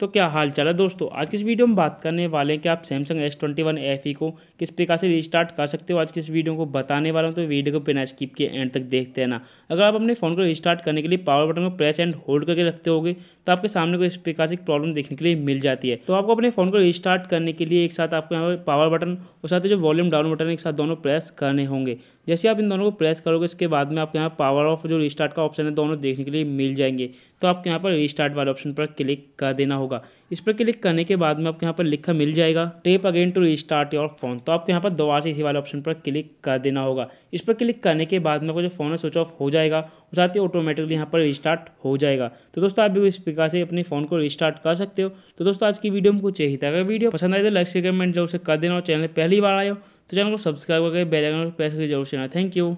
तो क्या हाल चाल है दोस्तों आज की इस वीडियो में बात करने वाले हैं कि आप Samsung S twenty one F E को किस प्रकार से रिस्टार्ट कर सकते हो आज की इस वीडियो को बताने वाला हूँ तो वीडियो को बिना स्किप के एंड तक देखते हैं ना अगर आप अपने फ़ोन को रिस्टार्ट करने के लिए पावर बटन को प्रेस एंड होल्ड करके रखते होगे तो आपके सामने को इस प्रकार से प्रॉब्लम देखने के लिए मिल जाती है तो आपको अपने फ़ोन को रिस्टार्ट करने के लिए एक साथ आपको यहाँ पर पावर बटन और साथ जो वॉल्यूम डाउन बटन एक साथ दोनों प्रेस करने होंगे जैसे आप इन दोनों को प्रेस करोगे इसके बाद में आपके यहाँ पावर ऑफ जो रिस्टार्ट का ऑप्शन है दोनों देखने के लिए मिल जाएंगे तो आपके यहाँ पर रिस्टार्ट वाले ऑप्शन पर क्लिक कर देना होगा इस पर क्लिक करने के बाद में आपके यहाँ पर लिखा मिल जाएगा tap again to restart your phone तो आपके यहाँ पर दोबारा से इसी वाले ऑप्शन पर क्लिक कर देना होगा इस पर क्लिक करने के बाद में जो फोन है स्विच ऑफ हो जाएगा और साथ ही ऑटोमेटिकली यहाँ पर रिस्टार्ट हो जाएगा तो दोस्तों आप भी इस प्रकार से अपने फोन को रिस्टार्ट कर सकते हो तो दोस्तों आज की वीडियो में कुछ यही था अगर वीडियो पसंद आए तो लाइक से कमेंट जो उसे कर देना और चैनल पहली बार आए हो तो चैनल को सब्सक्राइब करके बेल आइकन को प्रेस करके जरूर चलना थैंक यू